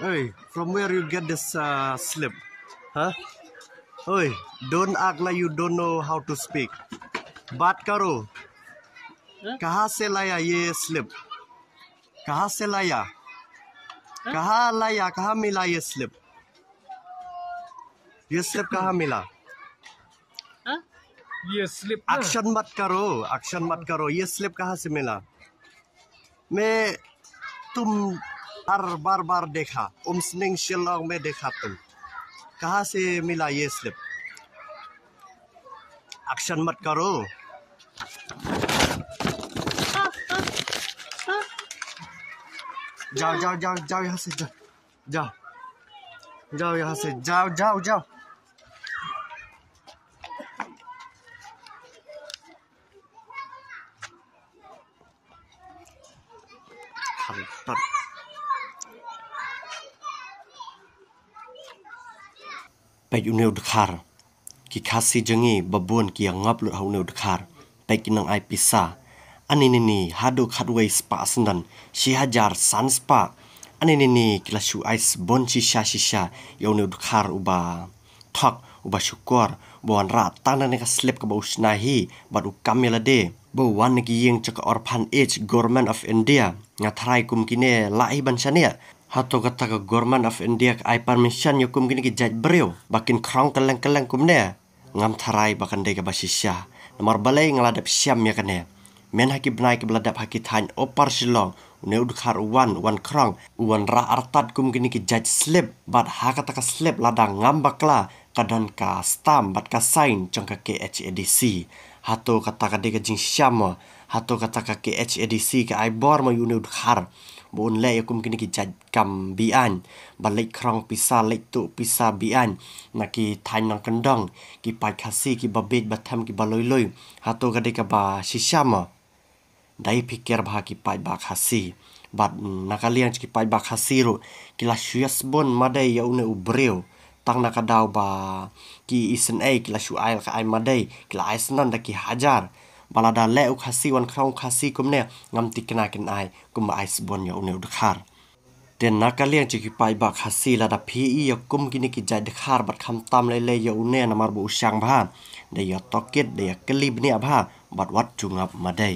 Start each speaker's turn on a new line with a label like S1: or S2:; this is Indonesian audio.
S1: Hey, from where you get this uh, slip? Huh? Hey, don't act like you don't know how to speak. Bat karo. Kaha se laya ye slip? Kaha se laya? Kaha laya, kaha mila ye slip? Ye slip kaha mila? कहाँ मिला huh? ये slip action मत करो एक्शन मत करो ये स्लिप कहाँ से मिला मैं तुम हर बार बार देखा उम्सनिंग शिलोंग में देखा तुम कहाँ से मिला ये स्लिप एक्शन मत करो जाओ जाओ जाओ जाओ यहाँ से जाओ जाओ जाओ यहाँ से जाओ जाओ जाओ
S2: pek uneu dekar. Ki khasi jengi babun ki yang ngap lut hauneu dekar. Pek ai pisa. Ani nini hadu kadwe spa sendan. Si hajar san spa. Ani nini kila shu ai sebon si sya si sya. uba. Tok uba syukur. Buan rat tanda neka slip ka bau senahi. Bat u kamila ya de. Buan negi yang cek orpan age government of India. Ngatrai kum kine ban bansyania hato kata ke gorman of india ka ai permission yukum gini ke jaj beriw. bakin kerong keleng keleng kumne ngam tarai bakan dei basi basisya nomor balai ngeladap siam ya kane men haki benai ke beladap haki tahan opar silong une udhkar uwan, uwan kerong. Uwan ra artat kum gini ke jaj slip bat hakata ke slip ladang ngam bakla kadan ka stam bat ka sign ke KHADC hato kataka deka jing shama hato kataka ke edisi ke aibor ma yunud har, bun le yakum kini ki jaj kam bian balik krong pisa lek tu pisa bian na ki thain nang kendang ki pai khasi ki babet batam ki baloi loi hato gade ka ba sisama dai pikir bah ki pai ba khasi bat nakaliang ki pai ba khasi ro ki la syas bon madai ya une ubreo ักนักดาวบากีอิสนเอกลาชูไอลกับไอมาได้กิลาไอสนันตะกี้ฮัจาร์บาลาดาเลอุคัสซีวันคราวคัสซีกุมเนี่ยงำติกนากันไอกุมไอสบอนยาอเนอดคาร์เดนนักเลี้ยงจะกี่ไปบักคัสซีระดับพีอียกุมกินกิจใจเดขาร์บัดคำตามเลยเลยยาอุเนี่ยนมาบุชางบ้านได้อยาตอกเก็ตได้อยากลิบเนี่ยบ้าบัดวัดจุงับมาได้